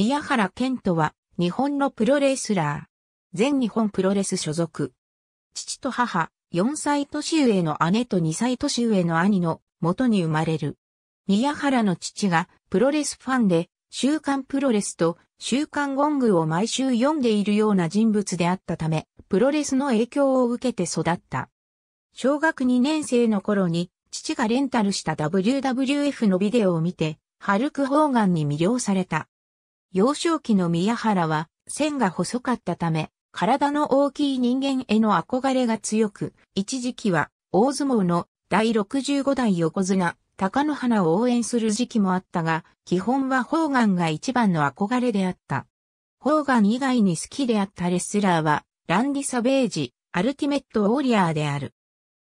宮原健人は、日本のプロレスラー。全日本プロレス所属。父と母、4歳年上の姉と2歳年上の兄の元に生まれる。宮原の父がプロレスファンで、週刊プロレスと週刊ゴングを毎週読んでいるような人物であったため、プロレスの影響を受けて育った。小学2年生の頃に、父がレンタルした WWF のビデオを見て、ハルク・ホーガンに魅了された。幼少期の宮原は線が細かったため、体の大きい人間への憧れが強く、一時期は大相撲の第65代横綱、高野花を応援する時期もあったが、基本は方眼が一番の憧れであった。方眼以外に好きであったレスラーは、ランディ・サベージ、アルティメット・ウォリアーである。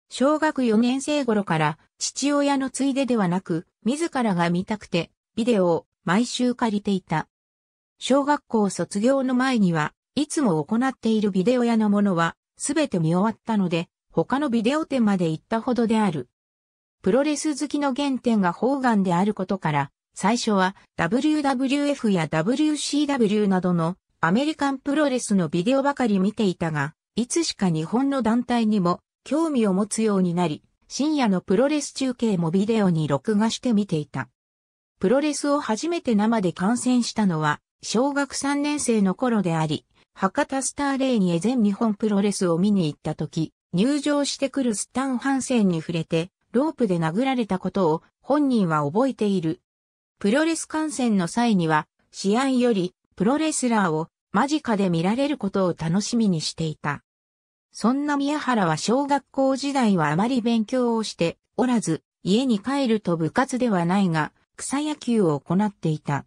小学4年生頃から父親のついでではなく、自らが見たくて、ビデオを毎週借りていた。小学校卒業の前には、いつも行っているビデオ屋のものは、すべて見終わったので、他のビデオ店まで行ったほどである。プロレス好きの原点が方眼であることから、最初は WWF や WCW などのアメリカンプロレスのビデオばかり見ていたが、いつしか日本の団体にも興味を持つようになり、深夜のプロレス中継もビデオに録画して見ていた。プロレスを初めて生で観戦したのは小学3年生の頃であり、博多スターレイに全日本プロレスを見に行った時、入場してくるスタン・ハンセンに触れて、ロープで殴られたことを本人は覚えている。プロレス観戦の際には、試合よりプロレスラーを間近で見られることを楽しみにしていた。そんな宮原は小学校時代はあまり勉強をしておらず、家に帰ると部活ではないが、草野球を行っていた。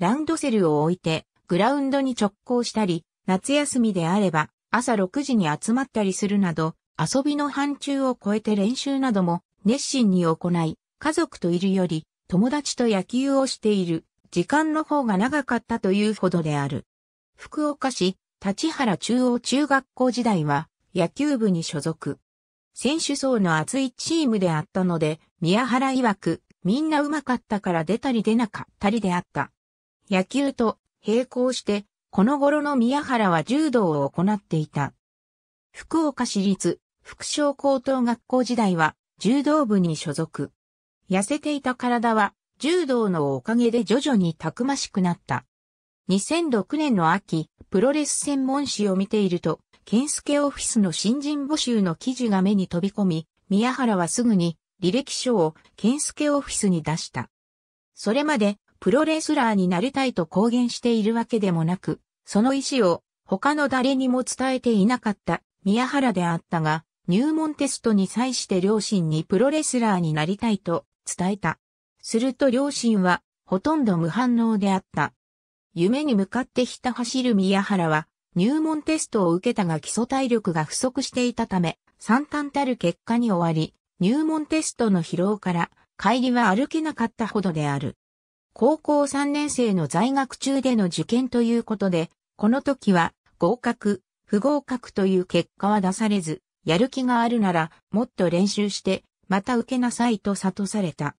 ランドセルを置いて、グラウンドに直行したり、夏休みであれば、朝6時に集まったりするなど、遊びの範疇を超えて練習なども熱心に行い、家族といるより友達と野球をしている時間の方が長かったというほどである。福岡市立原中央中学校時代は野球部に所属。選手層の厚いチームであったので、宮原曰く、みんな上手かったから出たり出なかったりであった。野球と並行して、この頃の宮原は柔道を行っていた。福岡市立、福商高等学校時代は、柔道部に所属。痩せていた体は、柔道のおかげで徐々にたくましくなった。2006年の秋、プロレス専門誌を見ていると、ケンスケオフィスの新人募集の記事が目に飛び込み、宮原はすぐに履歴書をケンスケオフィスに出した。それまでプロレスラーになりたいと公言しているわけでもなく、その意思を他の誰にも伝えていなかった宮原であったが、入門テストに際して両親にプロレスラーになりたいと伝えた。すると両親はほとんど無反応であった。夢に向かってひた走る宮原は入門テストを受けたが基礎体力が不足していたため惨憺たる結果に終わり、入門テストの疲労から帰りは歩けなかったほどである。高校3年生の在学中での受験ということで、この時は合格、不合格という結果は出されず、やる気があるならもっと練習してまた受けなさいと悟された。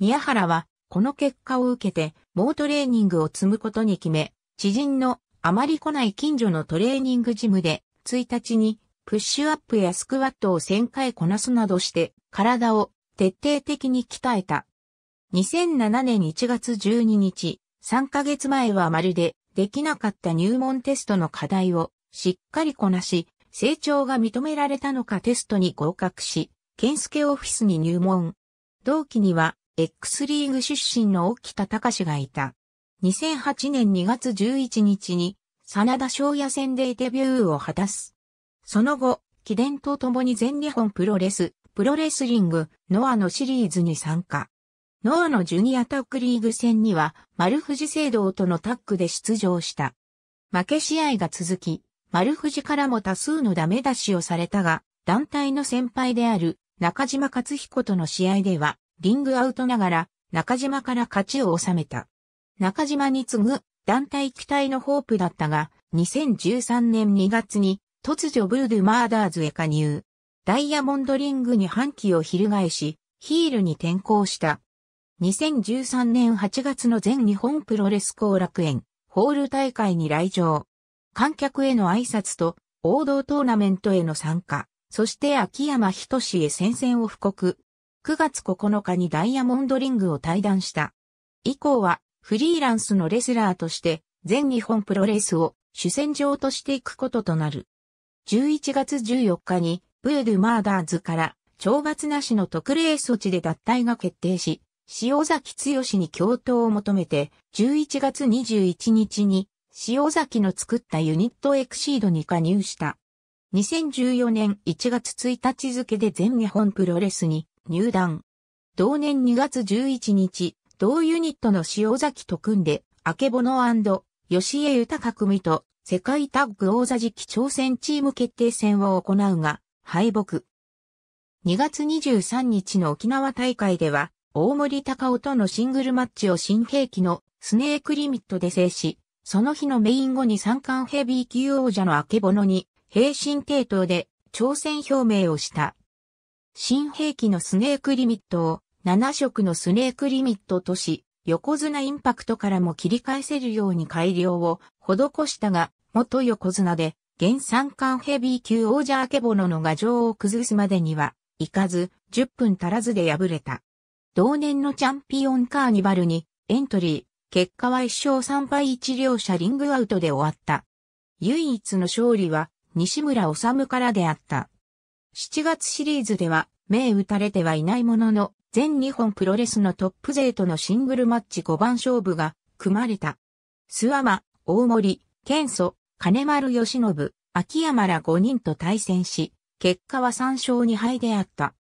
宮原はこの結果を受けて猛トレーニングを積むことに決め、知人のあまり来ない近所のトレーニングジムで1日にプッシュアップやスクワットを1000回こなすなどして体を徹底的に鍛えた。2007年1月12日、3ヶ月前はまるでできなかった入門テストの課題をしっかりこなし、成長が認められたのかテストに合格し、健介オフィスに入門。同期には、X リーグ出身の沖田隆がいた。2008年2月11日に、真田翔也戦でデビューを果たす。その後、記伝と共に全日本プロレス、プロレスリング、ノアのシリーズに参加。ノアのジュニアタックリーグ戦には、丸藤聖堂とのタッグで出場した。負け試合が続き、丸藤からも多数のダメ出しをされたが、団体の先輩である中島勝彦との試合では、リングアウトながら中島から勝ちを収めた。中島に次ぐ団体期待のホープだったが、2013年2月に突如ブルドゥマーダーズへ加入。ダイヤモンドリングに反旗を翻し、ヒールに転向した。2013年8月の全日本プロレス後楽園ホール大会に来場。観客への挨拶と王道トーナメントへの参加、そして秋山仁へ戦線を布告。9月9日にダイヤモンドリングを退団した。以降はフリーランスのレスラーとして全日本プロレスを主戦場としていくこととなる。11月14日にブードゥ・マーダーズから懲罰なしの特例措置で脱退が決定し、塩崎剛に共闘を求めて、11月21日に、塩崎の作ったユニットエクシードに加入した。2014年1月1日付で全日本プロレスに入団。同年2月11日、同ユニットの塩崎と組んで、あけぼの吉江豊組と世界タッグ王座時期挑戦チーム決定戦を行うが、敗北。2月23日の沖縄大会では、大森高尾とのシングルマッチを新兵器のスネークリミットで制し、その日のメイン後に三冠ヘビー級王者のアケボノに、平身抵当で挑戦表明をした。新兵器のスネークリミットを7色のスネークリミットとし、横綱インパクトからも切り返せるように改良を施したが、元横綱で、現三冠ヘビー級王者アケボのの牙城を崩すまでには、行かず、10分足らずで敗れた。同年のチャンピオンカーニバルにエントリー、結果は1勝3敗1両者リングアウトで終わった。唯一の勝利は西村治からであった。7月シリーズでは名打たれてはいないものの、全日本プロレスのトップ勢とのシングルマッチ5番勝負が組まれた。諏訪間、大森、健祖、金丸義信、秋山ら5人と対戦し、結果は3勝2敗であった。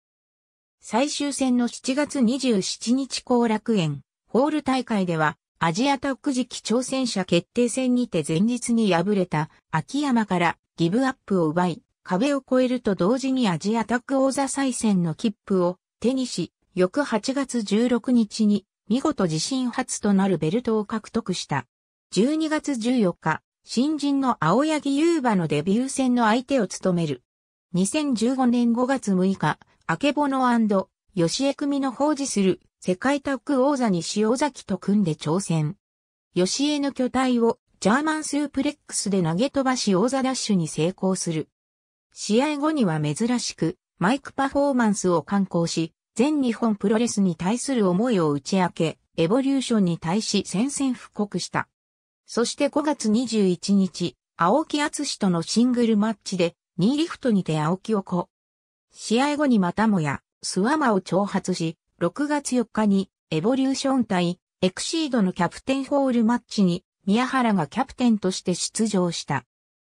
最終戦の7月27日後楽園、ホール大会では、アジアタック時期挑戦者決定戦にて前日に敗れた秋山からギブアップを奪い、壁を越えると同時にアジアタック王座再戦の切符を手にし、翌8月16日に見事自身初となるベルトを獲得した。12月14日、新人の青柳優馬のデビュー戦の相手を務める。2015年5月6日、アけぼヨ吉江組の奉仕する世界タッグ王座に塩崎と組んで挑戦。吉江の巨体をジャーマンスープレックスで投げ飛ばし王座ダッシュに成功する。試合後には珍しくマイクパフォーマンスを観光し、全日本プロレスに対する思いを打ち明け、エボリューションに対し宣戦布告した。そして5月21日、青木厚とのシングルマッチで、2リフトにて青木をこ、試合後にまたもや、スワマを挑発し、6月4日に、エボリューション対、エクシードのキャプテンホールマッチに、宮原がキャプテンとして出場した。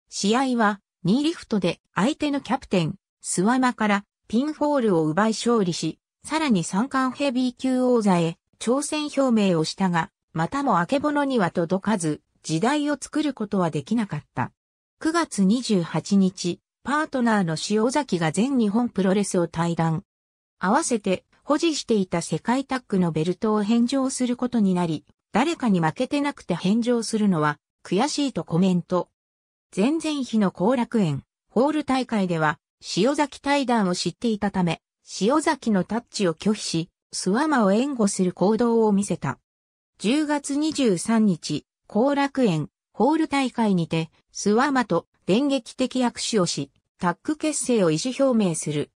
試合は、2リフトで相手のキャプテン、スワマからピンホールを奪い勝利し、さらに三冠ヘビー級王座へ挑戦表明をしたが、またも明けぼのには届かず、時代を作ることはできなかった。9月28日、パートナーの塩崎が全日本プロレスを退団。合わせて保持していた世界タッグのベルトを返上することになり、誰かに負けてなくて返上するのは悔しいとコメント。前々日の後楽園、ホール大会では塩崎対談を知っていたため、塩崎のタッチを拒否し、スワマを援護する行動を見せた。10月23日、後楽園、ホール大会にて、スワマと電撃的握手をし、タッグ結成を意思表明する。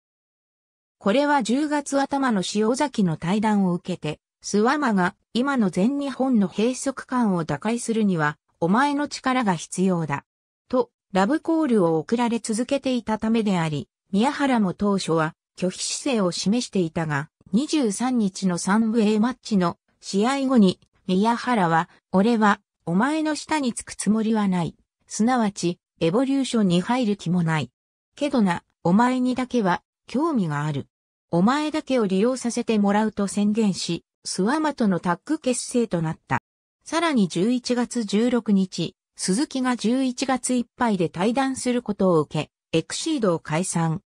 これは10月頭の塩崎の対談を受けて、諏訪間が今の全日本の閉塞感を打開するには、お前の力が必要だ。と、ラブコールを送られ続けていたためであり、宮原も当初は拒否姿勢を示していたが、23日のサンウェイマッチの試合後に、宮原は、俺は、お前の下につくつもりはない。すなわち、エボリューションに入る気もない。けどな、お前にだけは興味がある。お前だけを利用させてもらうと宣言し、スワマとのタッグ結成となった。さらに11月16日、鈴木が11月いっぱいで対談することを受け、エクシードを解散。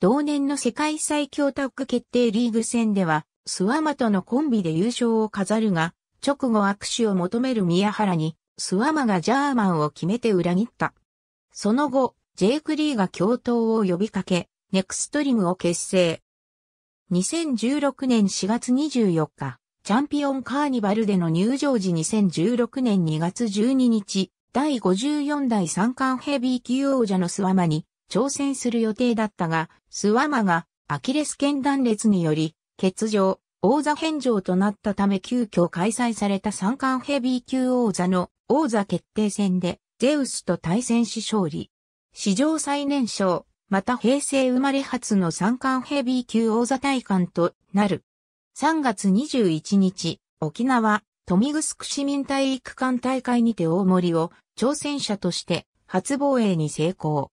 同年の世界最強タッグ決定リーグ戦では、スワマとのコンビで優勝を飾るが、直後握手を求める宮原に、スワマがジャーマンを決めて裏切った。その後、ジェイク・リーが共闘を呼びかけ、ネクストリムを結成。2016年4月24日、チャンピオンカーニバルでの入場時2016年2月12日、第54代三冠ヘビー級王者のスワマに挑戦する予定だったが、スワマがアキレス腱断裂により、欠場、王座返上となったため急遽開催された三冠ヘビー級王座の王座決定戦で、ゼウスと対戦し勝利。史上最年少、また平成生まれ初の三冠ヘビー級王座大会となる。3月21日、沖縄、富城市民体育館大会にて大森を挑戦者として初防衛に成功。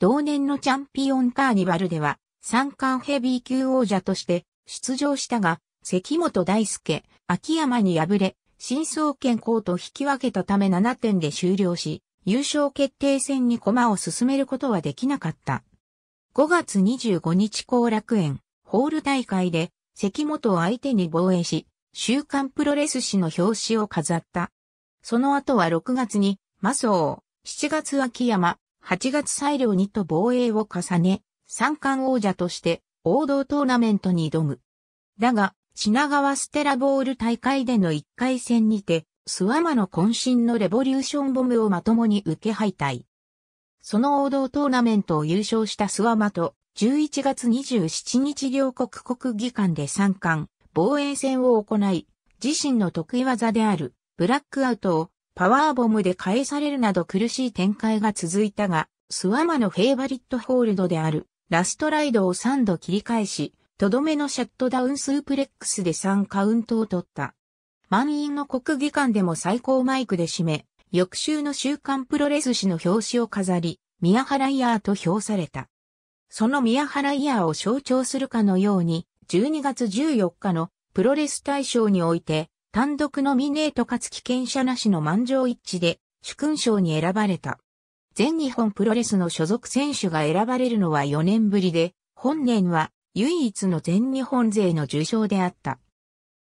同年のチャンピオンカーニバルでは三冠ヘビー級王者として出場したが、関本大輔、秋山に敗れ、真相権コート引き分けたため7点で終了し、優勝決定戦に駒を進めることはできなかった。5月25日後楽園ホール大会で関本を相手に防衛し、週刊プロレス誌の表紙を飾った。その後は6月に、麻生、7月秋山、8月裁量にと防衛を重ね、三冠王者として王道トーナメントに挑む。だが、品川ステラボール大会での1回戦にて、スワマの渾身のレボリューションボムをまともに受け敗退。その王道トーナメントを優勝したスワマと、11月27日両国国技館で三冠、防衛戦を行い、自身の得意技である、ブラックアウトを、パワーボムで返されるなど苦しい展開が続いたが、スワマのフェイバリットホールドである、ラストライドを3度切り返し、とどめのシャットダウンスープレックスで3カウントを取った。満員の国技館でも最高マイクで締め、翌週の週刊プロレス誌の表紙を飾り、宮原イヤーと評された。その宮原イヤーを象徴するかのように、12月14日のプロレス大賞において、単独ノミネートかつ危険者なしの満場一致で、主勲賞に選ばれた。全日本プロレスの所属選手が選ばれるのは4年ぶりで、本年は唯一の全日本勢の受賞であった。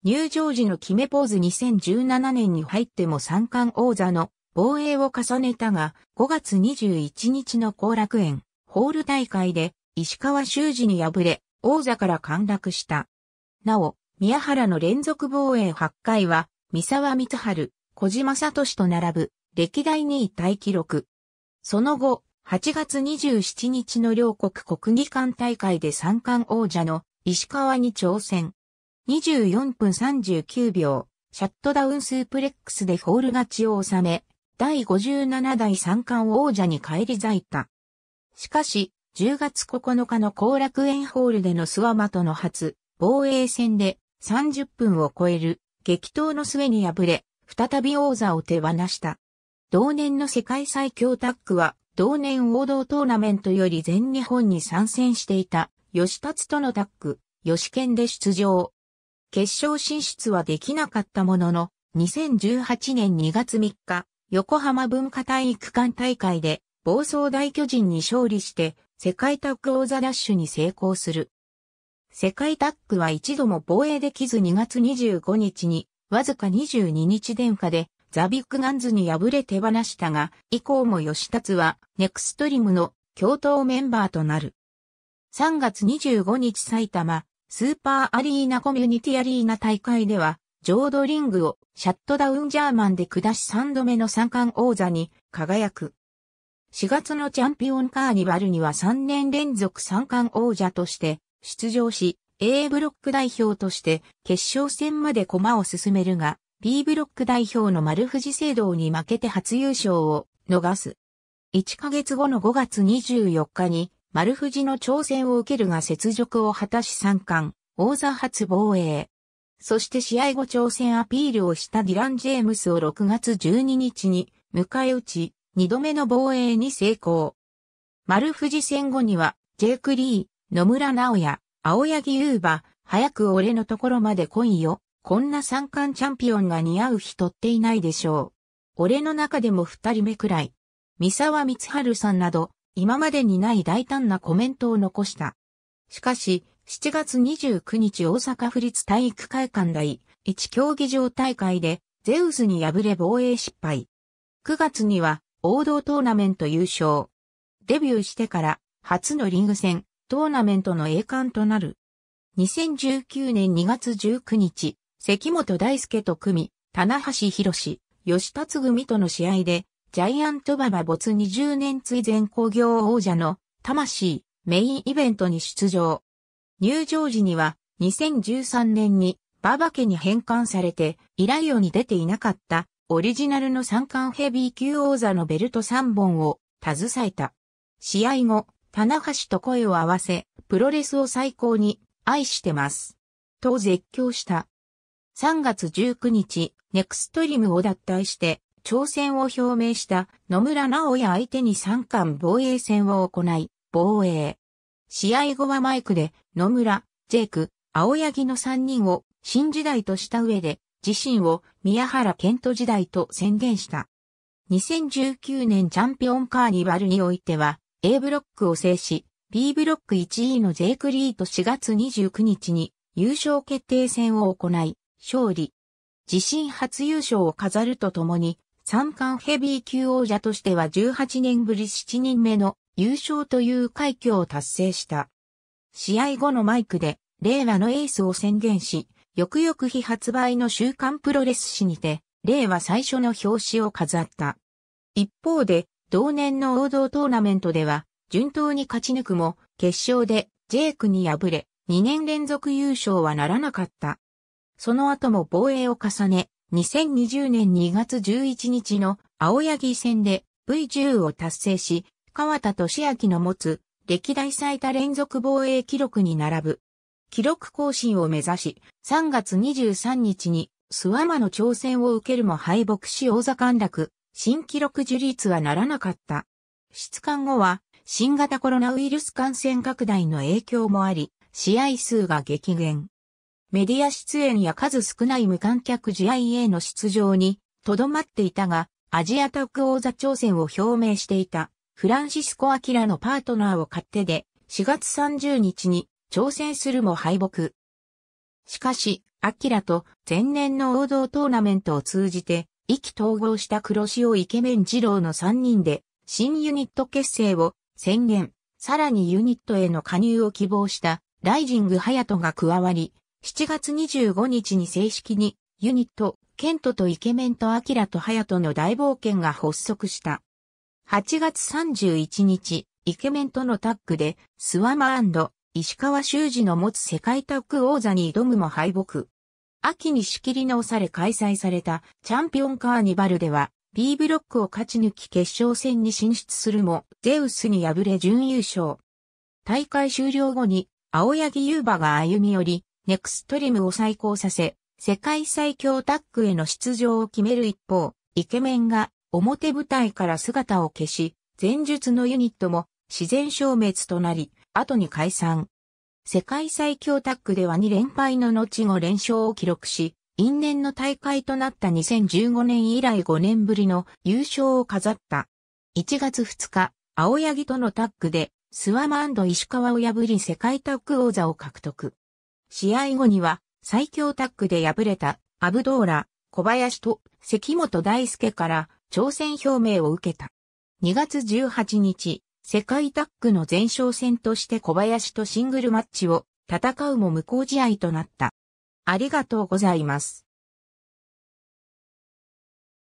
入場時の決めポーズ2017年に入っても三冠王座の防衛を重ねたが、5月21日の後楽園、ホール大会で石川修司に敗れ、王座から陥落した。なお、宮原の連続防衛8回は、三沢光春、小島聡と並ぶ、歴代2位タイ記録。その後、8月27日の両国国技館大会で三冠王者の石川に挑戦。24分39秒、シャットダウンスープレックスでホール勝ちを収め、第57代三冠王者に返り咲いた。しかし、10月9日の後楽園ホールでのスワマとの初、防衛戦で30分を超える激闘の末に敗れ、再び王座を手放した。同年の世界最強タッグは、同年王道トーナメントより全日本に参戦していた、吉達とのタッグ、吉健で出場。決勝進出はできなかったものの、2018年2月3日、横浜文化体育館大会で、暴走大巨人に勝利して、世界タッグ王座ダッシュに成功する。世界タッグは一度も防衛できず2月25日に、わずか22日電波で、ザビックガンズに敗れ手放したが、以降も吉達は、ネクストリムの共闘メンバーとなる。3月25日埼玉、スーパーアリーナコミュニティアリーナ大会では、ジョードリングをシャットダウンジャーマンで下し3度目の三冠王座に輝く。4月のチャンピオンカーニバルには3年連続三冠王者として出場し、A ブロック代表として決勝戦まで駒を進めるが、B ブロック代表の丸藤聖堂に負けて初優勝を逃す。1ヶ月後の5月24日に丸藤の挑戦を受けるが雪辱を果たし三冠、王座初防衛。そして試合後挑戦アピールをしたディラン・ジェームスを6月12日に迎え撃ち、二度目の防衛に成功。丸藤戦後には、ジェイク・リー、野村直也、青柳優馬、早く俺のところまで来いよ。こんな三冠チャンピオンが似合う人っていないでしょう。俺の中でも二人目くらい。三沢光春さんなど、今までにない大胆なコメントを残した。しかし、7月29日大阪府立体育会館第1競技場大会でゼウスに敗れ防衛失敗。9月には王道トーナメント優勝。デビューしてから初のリング戦、トーナメントの栄冠となる。2019年2月19日、関本大輔と組、棚橋博士、吉達組との試合で、ジャイアントババ没20年追前工業王者の魂メインイベントに出場。入場時には2013年にババ家に返還されて依頼用に出ていなかったオリジナルの三冠ヘビー級王座のベルト3本を携えた。試合後、棚橋と声を合わせ、プロレスを最高に愛してます。と絶叫した。3月19日、ネクストリムを脱退して、挑戦を表明した野村直也相手に三冠防衛戦を行い、防衛。試合後はマイクで野村、ジェイク、青柳の3人を新時代とした上で自身を宮原健人時代と宣言した。2019年チャンピオンカーニバルにおいては A ブロックを制し B ブロック1位のジェイク・リーと4月29日に優勝決定戦を行い勝利。自身初優勝を飾るとともに三冠ヘビー級王者としては18年ぶり7人目の優勝という快挙を達成した。試合後のマイクで、令和のエースを宣言し、翌々日発売の週刊プロレス誌にて、令和最初の表紙を飾った。一方で、同年の王道トーナメントでは、順当に勝ち抜くも、決勝でジェイクに敗れ、2年連続優勝はならなかった。その後も防衛を重ね、2020年2月11日の青柳戦で V10 を達成し、川田俊明の持つ歴代最多連続防衛記録に並ぶ。記録更新を目指し、3月23日に諏訪間の挑戦を受けるも敗北し王座陥落、新記録樹立はならなかった。出館後は、新型コロナウイルス感染拡大の影響もあり、試合数が激減。メディア出演や数少ない無観客試合への出場に、とどまっていたが、アジアタッグ王座挑戦を表明していた、フランシスコ・アキラのパートナーを勝手で、4月30日に挑戦するも敗北。しかし、アキラと前年の王道トーナメントを通じて、意気統合した黒潮イケメン二郎の3人で、新ユニット結成を宣言、さらにユニットへの加入を希望した、ライジング・ハヤトが加わり、7月25日に正式にユニット、ケントとイケメンとアキラとハヤトの大冒険が発足した。8月31日、イケメンとのタッグで、スワマ石川修司の持つ世界タッグ王座に挑むも敗北。秋に仕切り直され開催されたチャンピオンカーニバルでは、B ブロックを勝ち抜き決勝戦に進出するも、ゼウスに敗れ準優勝。大会終了後に、青柳優馬が歩み寄り、ネクストリムを再興させ、世界最強タッグへの出場を決める一方、イケメンが表舞台から姿を消し、前述のユニットも自然消滅となり、後に解散。世界最強タッグでは2連敗の後5連勝を記録し、因縁の大会となった2015年以来5年ぶりの優勝を飾った。1月2日、青柳とのタッグで、スワマ石川を破り世界タッグ王座を獲得。試合後には最強タッグで敗れたアブドーラ、小林と関本大輔から挑戦表明を受けた。2月18日、世界タッグの前哨戦として小林とシングルマッチを戦うも無効試合となった。ありがとうございます。